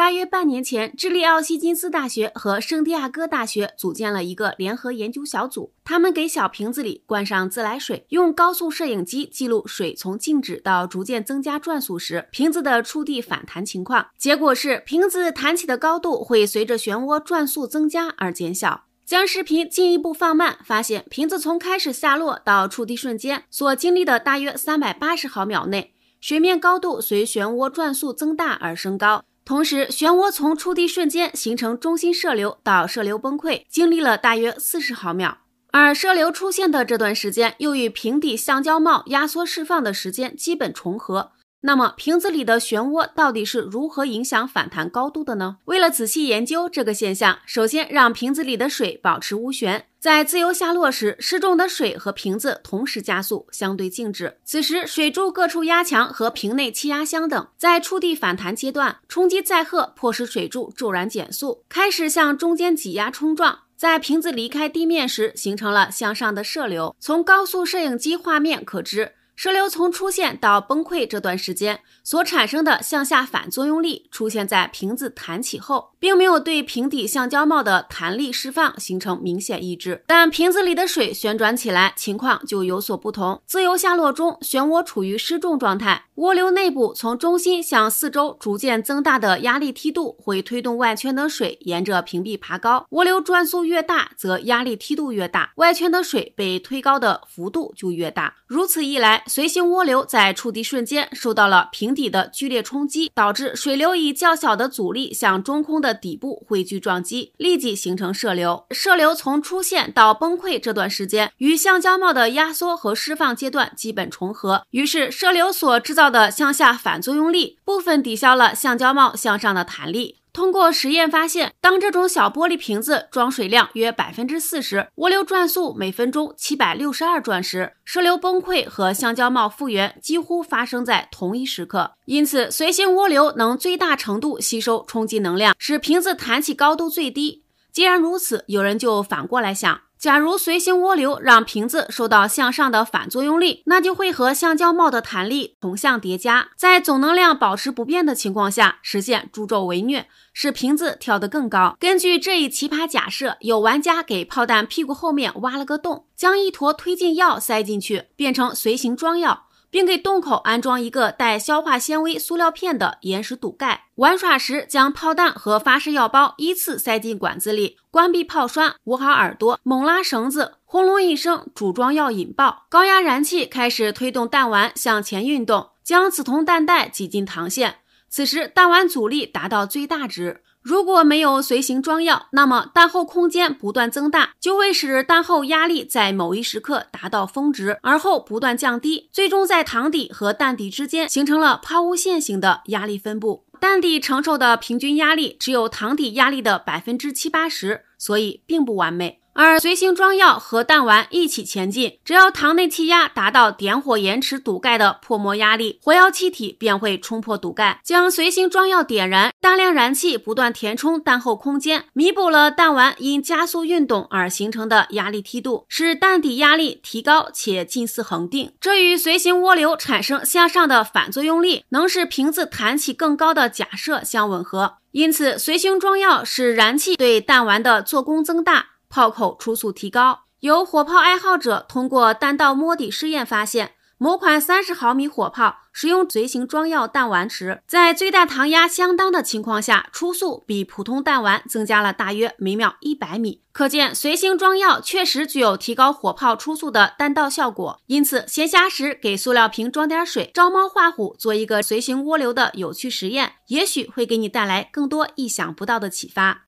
大约半年前，智利奥西金斯大学和圣地亚哥大学组建了一个联合研究小组。他们给小瓶子里灌上自来水，用高速摄影机记录水从静止到逐渐增加转速时瓶子的触地反弹情况。结果是，瓶子弹起的高度会随着漩涡转速增加而减小。将视频进一步放慢，发现瓶子从开始下落到触地瞬间所经历的大约三百八十毫秒内，水面高度随漩涡转速增大而升高。同时，漩涡从触地瞬间形成中心射流到射流崩溃，经历了大约四十毫秒，而射流出现的这段时间又与平底橡胶帽压缩释放的时间基本重合。那么瓶子里的漩涡到底是如何影响反弹高度的呢？为了仔细研究这个现象，首先让瓶子里的水保持无旋，在自由下落时，失重的水和瓶子同时加速，相对静止。此时水柱各处压强和瓶内气压相等。在触地反弹阶段，冲击载荷迫使水柱骤然减速，开始向中间挤压冲撞。在瓶子离开地面时，形成了向上的射流。从高速摄影机画面可知。石流从出现到崩溃这段时间所产生的向下反作用力，出现在瓶子弹起后，并没有对瓶底橡胶帽的弹力释放形成明显抑制。但瓶子里的水旋转起来，情况就有所不同。自由下落中，漩涡处于失重状态，涡流内部从中心向四周逐渐增大的压力梯度，会推动外圈的水沿着瓶壁爬高。涡流转速越大，则压力梯度越大，外圈的水被推高的幅度就越大。如此一来，随行涡流在触地瞬间受到了平底的剧烈冲击，导致水流以较小的阻力向中空的底部汇聚撞击，立即形成射流。射流从出现到崩溃这段时间，与橡胶帽的压缩和释放阶段基本重合。于是，射流所制造的向下反作用力部分抵消了橡胶帽向上的弹力。通过实验发现，当这种小玻璃瓶子装水量约百分之四十，涡流转速每分钟七百六十二转时，射流崩溃和橡胶帽复原几乎发生在同一时刻。因此，随行涡流能最大程度吸收冲击能量，使瓶子弹起高度最低。既然如此，有人就反过来想。假如随行涡流让瓶子受到向上的反作用力，那就会和橡胶帽的弹力同向叠加，在总能量保持不变的情况下，实现助纣为虐，使瓶子跳得更高。根据这一奇葩假设，有玩家给炮弹屁股后面挖了个洞，将一坨推进药塞进去，变成随行装药。并给洞口安装一个带消化纤维塑料片的岩石堵盖。玩耍时，将炮弹和发射药包依次塞进管子里，关闭炮栓，捂好耳朵，猛拉绳子，轰隆一声，组装药引爆。高压燃气开始推动弹丸向前运动，将紫铜弹带挤进膛线。此时，弹丸阻力达到最大值。如果没有随行装药，那么弹后空间不断增大，就会使弹后压力在某一时刻达到峰值，而后不断降低，最终在膛底和弹底之间形成了抛物线型的压力分布。弹底承受的平均压力只有膛底压力的百分之七八十，所以并不完美。而随行装药和弹丸一起前进，只要膛内气压达到点火延迟堵盖的破膜压力，火药气体便会冲破堵盖，将随行装药点燃，大量燃气不断填充弹后空间，弥补了弹丸因加速运动而形成的压力梯度，使弹底压力提高且近似恒定，这与随行涡流产生向上的反作用力，能使瓶子弹起更高的假设相吻合。因此，随行装药使燃气对弹丸的做功增大。炮口初速提高，有火炮爱好者通过弹道摸底试验发现，某款三十毫米火炮使用随形装药弹丸时，在最大膛压相当的情况下，初速比普通弹丸增加了大约每秒一百米。可见，随行装药确实具有提高火炮初速的弹道效果。因此，闲暇时给塑料瓶装点水，照猫画虎做一个随行涡流的有趣实验，也许会给你带来更多意想不到的启发。